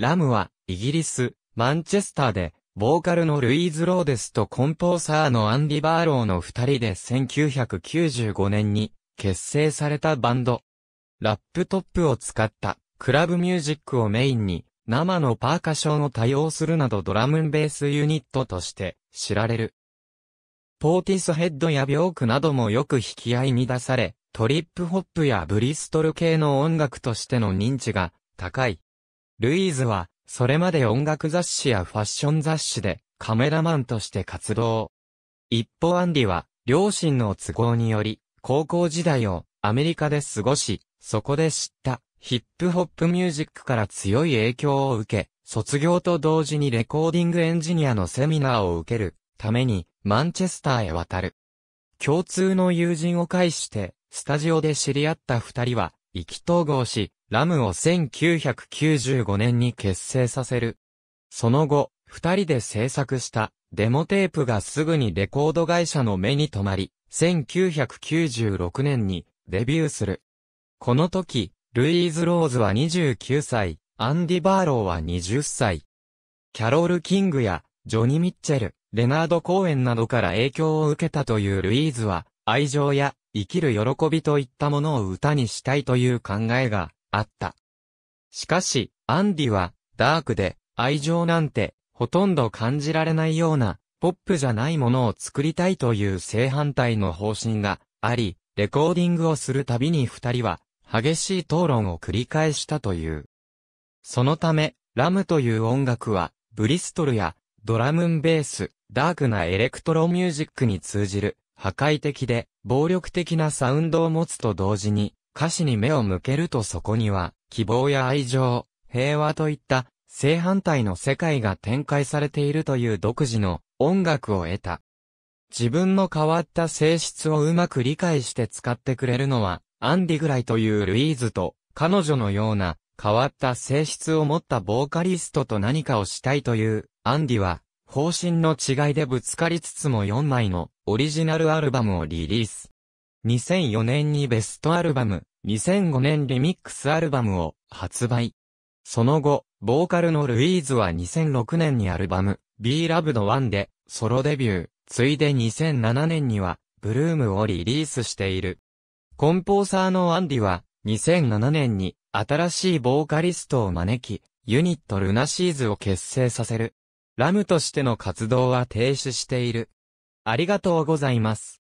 ラムは、イギリス、マンチェスターで、ボーカルのルイーズ・ローデスとコンポーサーのアンディ・バーローの二人で1995年に結成されたバンド。ラップトップを使ったクラブミュージックをメインに生のパーカッションを多用するなどドラムンベースユニットとして知られる。ポーティスヘッドやビョークなどもよく引き合いに出され、トリップホップやブリストル系の音楽としての認知が高い。ルイーズは、それまで音楽雑誌やファッション雑誌で、カメラマンとして活動。一方アンディは、両親の都合により、高校時代をアメリカで過ごし、そこで知ったヒップホップミュージックから強い影響を受け、卒業と同時にレコーディングエンジニアのセミナーを受けるためにマンチェスターへ渡る。共通の友人を介して、スタジオで知り合った二人は意気投合し、ラムを1995年に結成させる。その後、二人で制作したデモテープがすぐにレコード会社の目に留まり、1996年にデビューする。この時、ルイーズ・ローズは29歳、アンディ・バーローは20歳。キャロル・キングやジョニ・ー・ミッチェル、レナード・コーエンなどから影響を受けたというルイーズは、愛情や生きる喜びといったものを歌にしたいという考えがあった。しかし、アンディは、ダークで、愛情なんて、ほとんど感じられないような、ポップじゃないものを作りたいという正反対の方針があり、レコーディングをするたびに二人は、激しい討論を繰り返したという。そのため、ラムという音楽は、ブリストルや、ドラムンベース、ダークなエレクトロミュージックに通じる、破壊的で、暴力的なサウンドを持つと同時に、歌詞に目を向けるとそこには、希望や愛情、平和といった正反対の世界が展開されているという独自の音楽を得た。自分の変わった性質をうまく理解して使ってくれるのは、アンディぐらいというルイーズと、彼女のような変わった性質を持ったボーカリストと何かをしたいという、アンディは、方針の違いでぶつかりつつも4枚のオリジナルアルバムをリリース。2004年にベストアルバム、2005年リミックスアルバムを発売。その後、ボーカルのルイーズは2006年にアルバム、Be Loved One でソロデビュー、ついで2007年には、ブルームをリリースしている。コンポーサーのアンディは、2007年に新しいボーカリストを招き、ユニットルナシーズを結成させる。ラムとしての活動は停止している。ありがとうございます。